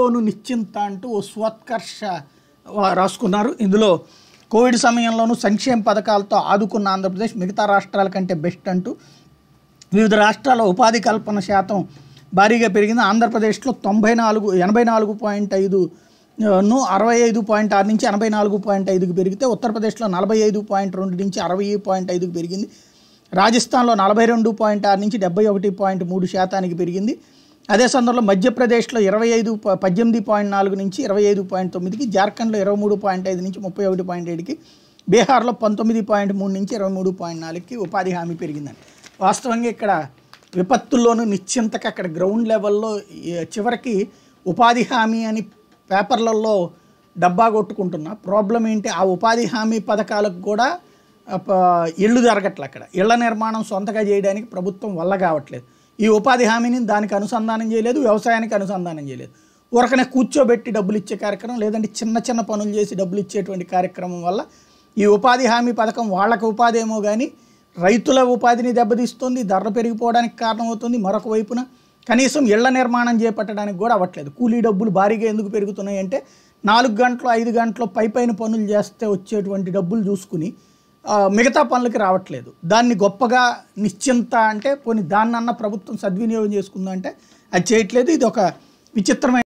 మనసులోను నిశ్చింత అంటూ స్వత్కర్ష రాసుకున్నారు ఇందులో కోవిడ్ సమయంలోనూ సంక్షేమ పథకాలతో ఆదుకున్న ఆంధ్రప్రదేశ్ మిగతా రాష్ట్రాల కంటే బెస్ట్ అంటూ వివిధ రాష్ట్రాల ఉపాధి కల్పన శాతం భారీగా పెరిగింది ఆంధ్రప్రదేశ్లో తొంభై నాలుగు ఎనభై నాలుగు పాయింట్ ఐదు ను అరవై ఐదు పాయింట్ ఆరు నుంచి ఎనభై నాలుగు పాయింట్ ఐదుకు పెరిగితే ఉత్తరప్రదేశ్లో నలభై ఐదు పాయింట్ రెండు నుంచి అరవై పాయింట్ ఐదుకు పెరిగింది రాజస్థాన్లో నలభై రెండు పాయింట్ ఆరు నుంచి డెబ్బై ఒకటి పాయింట్ మూడు శాతానికి పెరిగింది అదే సందర్భంలో మధ్యప్రదేశ్లో ఇరవై ఐదు పద్దెనిమిది పాయింట్ నాలుగు నుంచి ఇరవై ఐదు పాయింట్ తొమ్మిదికి జార్ఖండ్లో ఇరవై మూడు పాయింట్ ఐదు నుంచి ముప్పై ఒకటి పాయింట్ ఏడుకి బీహార్లో పంతొమ్మిది పాయింట్ మూడు నుంచి ఇరవై మూడు పాయింట్ నాలుగుకి ఉపాధి హామీ పెరిగిందండి వాస్తవంగా ఇక్కడ విపత్తుల్లోనూ నిశ్చింతగా అక్కడ గ్రౌండ్ లెవెల్లో చివరికి ఉపాధి హామీ అని పేపర్లలో డబ్బా కొట్టుకుంటున్న ప్రాబ్లం ఏంటి ఆ ఉపాధి హామీ పథకాలకు కూడా ఇళ్ళు జరగట్లే అక్కడ ఇళ్ల నిర్మాణం సొంతగా చేయడానికి ప్రభుత్వం వల్ల కావట్లేదు ఈ ఉపాధి హామీని దానికి అనుసంధానం చేయలేదు వ్యవసాయానికి అనుసంధానం చేయలేదు ఒకరికనే కూర్చోబెట్టి డబ్బులు ఇచ్చే కార్యక్రమం లేదంటే చిన్న చిన్న పనులు చేసి డబ్బులు ఇచ్చేటువంటి కార్యక్రమం వల్ల ఈ ఉపాధి హామీ పథకం వాళ్ళకి ఉపాధి ఏమో కానీ రైతుల ఉపాధిని దెబ్బతీస్తుంది ధర పెరిగిపోవడానికి కారణమవుతుంది మరొక వైపున కనీసం ఇళ్ల నిర్మాణం చేపట్టడానికి కూడా అవ్వట్లేదు కూలీ డబ్బులు భారీగా ఎందుకు పెరుగుతున్నాయి అంటే నాలుగు గంటలు ఐదు గంటలు పై పైన పనులు చేస్తే వచ్చేటువంటి డబ్బులు చూసుకుని మిగతా పనులకి రావట్లేదు దాన్ని గొప్పగా నిశ్చింత అంటే పోనీ దాన్నన్నా ప్రభుత్వం సద్వినియోగం చేసుకుందంటే అది చేయట్లేదు ఇది ఒక విచిత్రమైన